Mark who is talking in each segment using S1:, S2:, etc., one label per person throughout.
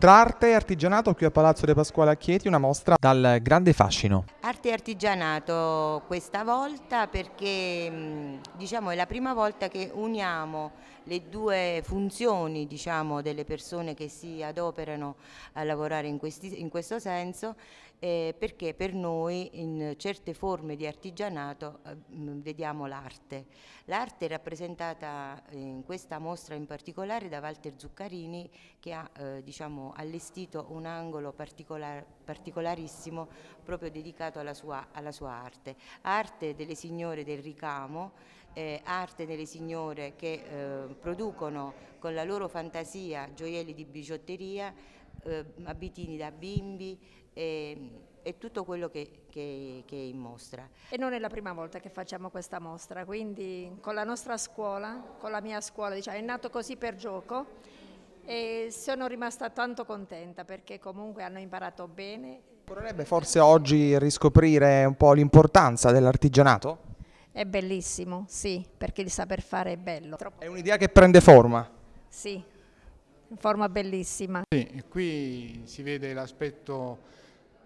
S1: Tra arte e artigianato qui a Palazzo De Pasquale a Chieti una mostra dal grande fascino.
S2: Arte e artigianato questa volta perché mm, diciamo, è la prima volta che uniamo le due funzioni diciamo, delle persone che si adoperano a lavorare in, questi, in questo senso eh, perché per noi in certe forme di artigianato eh, mm, vediamo l'arte. L'arte è rappresentata in questa mostra in particolare da Walter Zuccarini che ha eh, diciamo, allestito un angolo particolar, particolarissimo proprio dedicato alla sua, alla sua arte, arte delle signore del ricamo eh, arte delle signore che eh, producono con la loro fantasia gioielli di bigiotteria, eh, abitini da bimbi e tutto quello che, che, che, è in mostra.
S3: E non è la prima volta che facciamo questa mostra, quindi con la nostra scuola, con la mia scuola, diciamo, è nato così per gioco e sono rimasta tanto contenta perché comunque hanno imparato bene. Vorrebbe
S1: forse oggi riscoprire un po' l'importanza dell'artigianato?
S3: È bellissimo, sì, perché il saper fare è bello. È
S4: un'idea che prende
S1: forma?
S3: Sì, in forma bellissima.
S1: Sì,
S4: qui si vede l'aspetto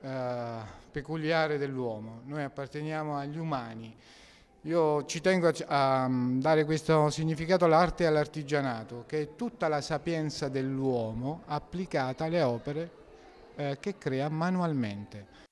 S4: eh, peculiare dell'uomo, noi apparteniamo agli umani. Io ci tengo a, a mm, dare questo significato all'arte e all'artigianato, che è tutta la sapienza dell'uomo applicata alle opere eh, che crea manualmente.